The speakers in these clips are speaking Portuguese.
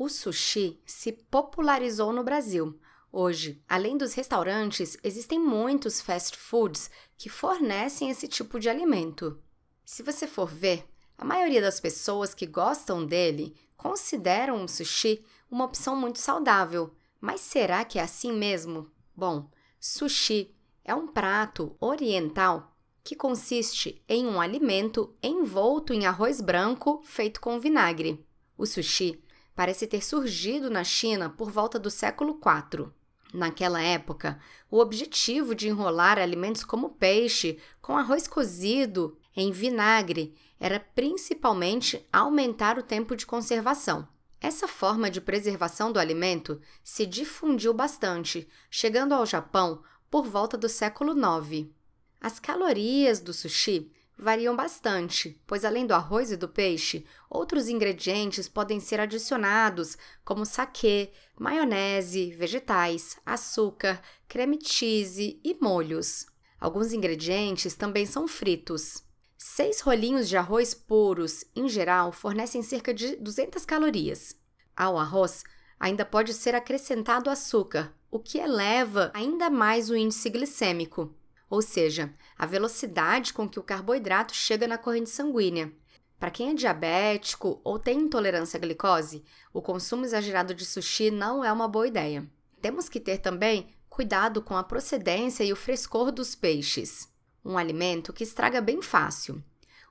O sushi se popularizou no Brasil. Hoje, além dos restaurantes, existem muitos fast foods que fornecem esse tipo de alimento. Se você for ver, a maioria das pessoas que gostam dele consideram o sushi uma opção muito saudável. Mas será que é assim mesmo? Bom, sushi é um prato oriental que consiste em um alimento envolto em arroz branco feito com vinagre. O sushi parece ter surgido na China por volta do século IV. Naquela época, o objetivo de enrolar alimentos como peixe com arroz cozido em vinagre era principalmente aumentar o tempo de conservação. Essa forma de preservação do alimento se difundiu bastante, chegando ao Japão por volta do século IX. As calorias do sushi variam bastante, pois além do arroz e do peixe, outros ingredientes podem ser adicionados, como saquê, maionese, vegetais, açúcar, creme cheese e molhos. Alguns ingredientes também são fritos. Seis rolinhos de arroz puros, em geral, fornecem cerca de 200 calorias. Ao arroz, ainda pode ser acrescentado açúcar, o que eleva ainda mais o índice glicêmico ou seja, a velocidade com que o carboidrato chega na corrente sanguínea. Para quem é diabético ou tem intolerância à glicose, o consumo exagerado de sushi não é uma boa ideia. Temos que ter também cuidado com a procedência e o frescor dos peixes, um alimento que estraga bem fácil.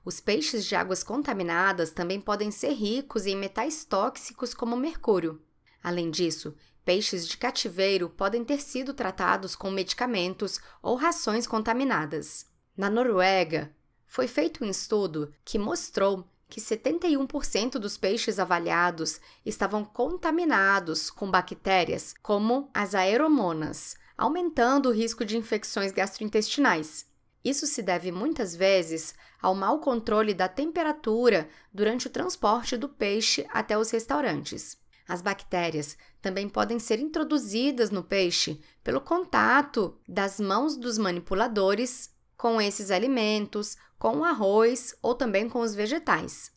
Os peixes de águas contaminadas também podem ser ricos em metais tóxicos como mercúrio. Além disso, Peixes de cativeiro podem ter sido tratados com medicamentos ou rações contaminadas. Na Noruega, foi feito um estudo que mostrou que 71% dos peixes avaliados estavam contaminados com bactérias como as aeromonas, aumentando o risco de infecções gastrointestinais. Isso se deve muitas vezes ao mau controle da temperatura durante o transporte do peixe até os restaurantes. As bactérias também podem ser introduzidas no peixe pelo contato das mãos dos manipuladores com esses alimentos, com o arroz ou também com os vegetais.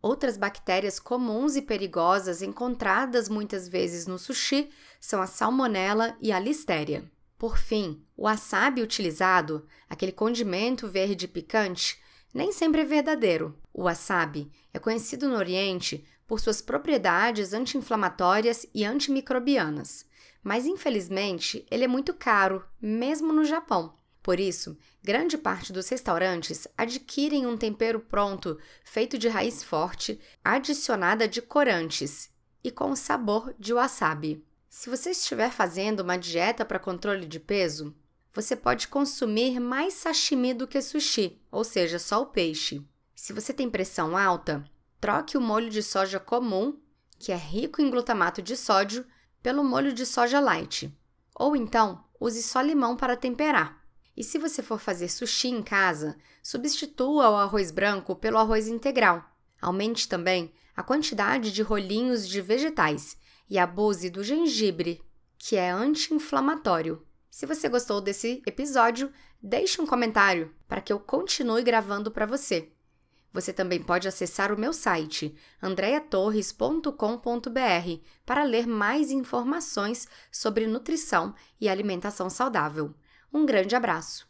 Outras bactérias comuns e perigosas encontradas muitas vezes no sushi são a salmonela e a listéria. Por fim, o wasabi utilizado, aquele condimento verde picante, nem sempre é verdadeiro. O wasabi é conhecido no Oriente por suas propriedades anti-inflamatórias e antimicrobianas. Mas infelizmente, ele é muito caro, mesmo no Japão. Por isso, grande parte dos restaurantes adquirem um tempero pronto feito de raiz forte, adicionada de corantes e com o sabor de wasabi. Se você estiver fazendo uma dieta para controle de peso, você pode consumir mais sashimi do que sushi, ou seja, só o peixe. Se você tem pressão alta, Troque o molho de soja comum, que é rico em glutamato de sódio, pelo molho de soja light. Ou então, use só limão para temperar. E se você for fazer sushi em casa, substitua o arroz branco pelo arroz integral. Aumente também a quantidade de rolinhos de vegetais e abuse do gengibre, que é anti-inflamatório. Se você gostou desse episódio, deixe um comentário para que eu continue gravando para você. Você também pode acessar o meu site andreatorres.com.br para ler mais informações sobre nutrição e alimentação saudável. Um grande abraço!